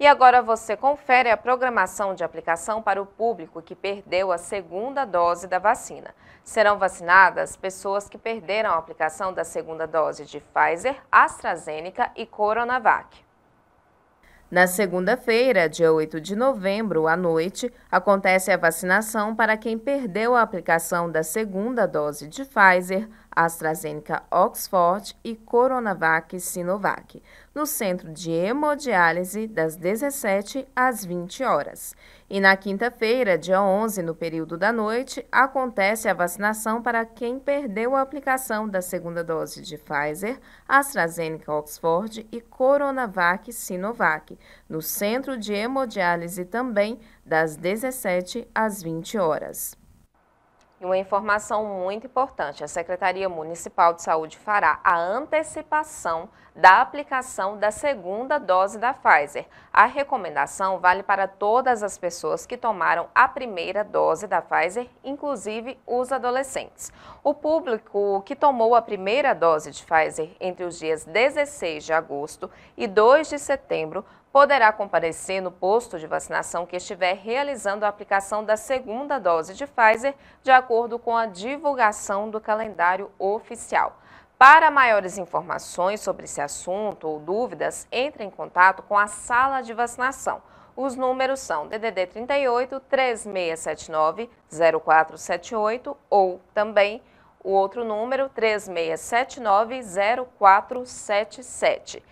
E agora você confere a programação de aplicação para o público que perdeu a segunda dose da vacina. Serão vacinadas pessoas que perderam a aplicação da segunda dose de Pfizer, AstraZeneca e Coronavac. Na segunda-feira, dia 8 de novembro, à noite, acontece a vacinação para quem perdeu a aplicação da segunda dose de Pfizer, AstraZeneca Oxford e Coronavac Sinovac, no centro de hemodiálise, das 17 às 20 horas. E na quinta-feira, dia 11, no período da noite, acontece a vacinação para quem perdeu a aplicação da segunda dose de Pfizer, AstraZeneca Oxford e Coronavac Sinovac no Centro de Hemodiálise também, das 17 às 20 horas. E uma informação muito importante, a Secretaria Municipal de Saúde fará a antecipação da aplicação da segunda dose da Pfizer. A recomendação vale para todas as pessoas que tomaram a primeira dose da Pfizer, inclusive os adolescentes. O público que tomou a primeira dose de Pfizer entre os dias 16 de agosto e 2 de setembro poderá comparecer no posto de vacinação que estiver realizando a aplicação da segunda dose de Pfizer, de acordo com a divulgação do calendário oficial. Para maiores informações sobre esse assunto ou dúvidas, entre em contato com a sala de vacinação. Os números são DDD 38 3679 0478 ou também o outro número 3679 0477.